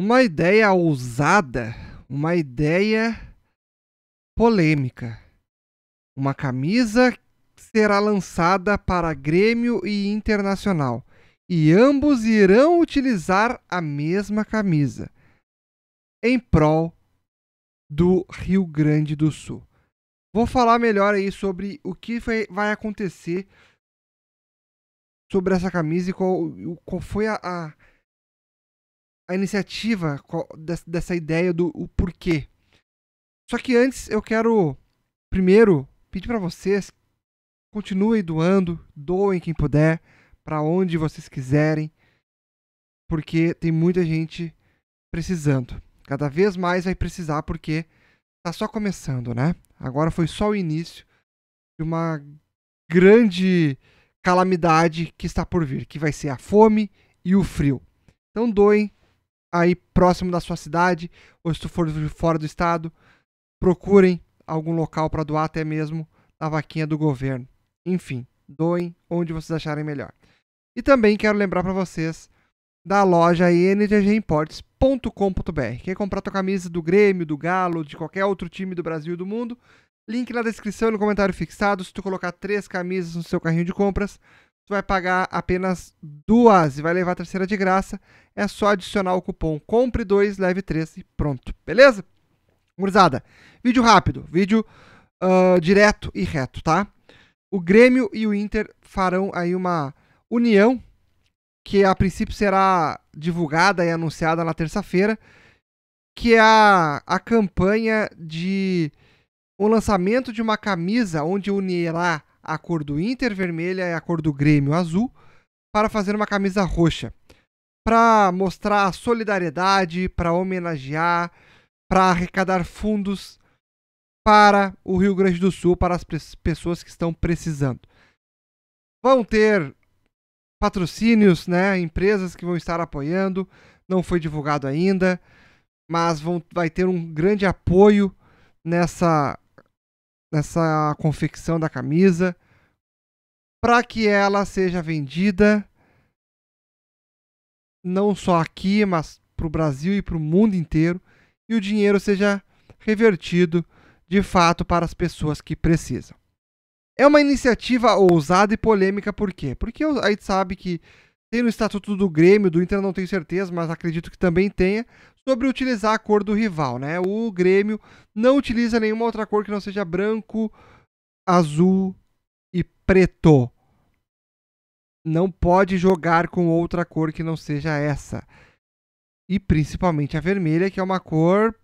Uma ideia ousada, uma ideia polêmica. Uma camisa será lançada para Grêmio e Internacional, e ambos irão utilizar a mesma camisa em prol do Rio Grande do Sul. Vou falar melhor aí sobre o que foi, vai acontecer sobre essa camisa e qual, qual foi a, a a iniciativa dessa ideia do o porquê. Só que antes eu quero primeiro pedir para vocês continuem doando, doem quem puder, para onde vocês quiserem, porque tem muita gente precisando. Cada vez mais vai precisar porque tá só começando, né? Agora foi só o início de uma grande calamidade que está por vir, que vai ser a fome e o frio. Então doem aí próximo da sua cidade, ou se tu for fora do estado, procurem algum local para doar, até mesmo a vaquinha do governo. Enfim, doem onde vocês acharem melhor. E também quero lembrar para vocês da loja ntgimports.com.br. Quer comprar tua camisa do Grêmio, do Galo, de qualquer outro time do Brasil e do mundo? Link na descrição e no comentário fixado. Se tu colocar três camisas no seu carrinho de compras, tu vai pagar apenas duas e vai levar a terceira de graça. É só adicionar o cupom compre 2, leve 3 e pronto, beleza? Gurizada, vídeo rápido, vídeo uh, direto e reto, tá? O Grêmio e o Inter farão aí uma união que a princípio será divulgada e anunciada na terça-feira, que é a, a campanha de o um lançamento de uma camisa onde unirá a cor do Inter vermelha e a cor do Grêmio azul para fazer uma camisa roxa, para mostrar solidariedade, para homenagear, para arrecadar fundos para o Rio Grande do Sul, para as pessoas que estão precisando. Vão ter patrocínios, né, empresas que vão estar apoiando, não foi divulgado ainda, mas vão, vai ter um grande apoio nessa nessa confecção da camisa para que ela seja vendida não só aqui, mas para o Brasil e para o mundo inteiro, e o dinheiro seja revertido de fato para as pessoas que precisam. É uma iniciativa ousada e polêmica, por quê? Porque a gente sabe que tem no Estatuto do Grêmio, do Inter não tenho certeza, mas acredito que também tenha, sobre utilizar a cor do rival, né? O Grêmio não utiliza nenhuma outra cor que não seja branco, azul e preto. Não pode jogar com outra cor que não seja essa. E principalmente a vermelha, que é uma cor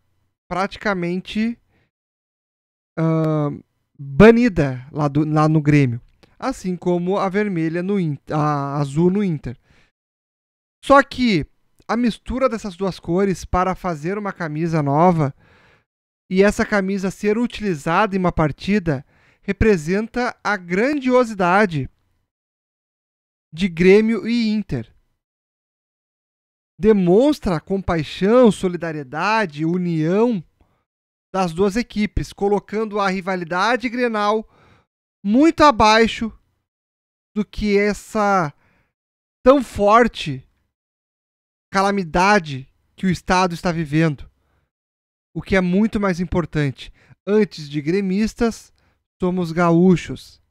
praticamente uh, banida lá, do, lá no Grêmio. Assim como a vermelha no a azul no Inter. Só que a mistura dessas duas cores para fazer uma camisa nova e essa camisa ser utilizada em uma partida representa a grandiosidade de Grêmio e Inter. Demonstra compaixão, solidariedade, união das duas equipes, colocando a rivalidade grenal muito abaixo do que essa tão forte calamidade que o Estado está vivendo. O que é muito mais importante. Antes de gremistas, somos gaúchos.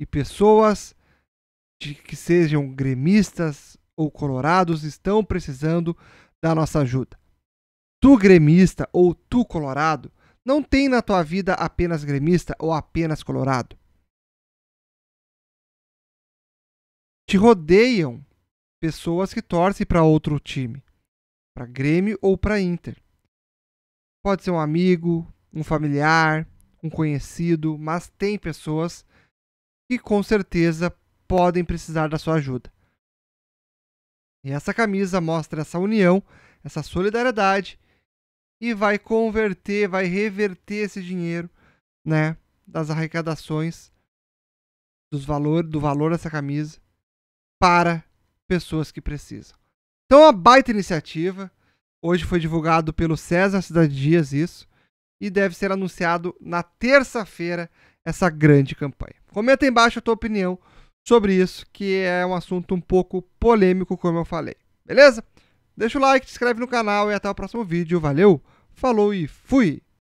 E pessoas de que sejam gremistas ou colorados estão precisando da nossa ajuda. Tu gremista ou tu colorado, não tem na tua vida apenas gremista ou apenas colorado. Te rodeiam pessoas que torcem para outro time, para Grêmio ou para Inter. Pode ser um amigo, um familiar, um conhecido, mas tem pessoas que com certeza podem precisar da sua ajuda. E essa camisa mostra essa união, essa solidariedade e vai converter, vai reverter esse dinheiro, né, das arrecadações dos valor, do valor dessa camisa para pessoas que precisam. Então, uma baita iniciativa. Hoje foi divulgado pelo César Cidade Dias isso e deve ser anunciado na terça-feira essa grande campanha. Comenta aí embaixo a tua opinião sobre isso, que é um assunto um pouco polêmico, como eu falei. Beleza? Deixa o like, se inscreve no canal e até o próximo vídeo. Valeu, falou e fui!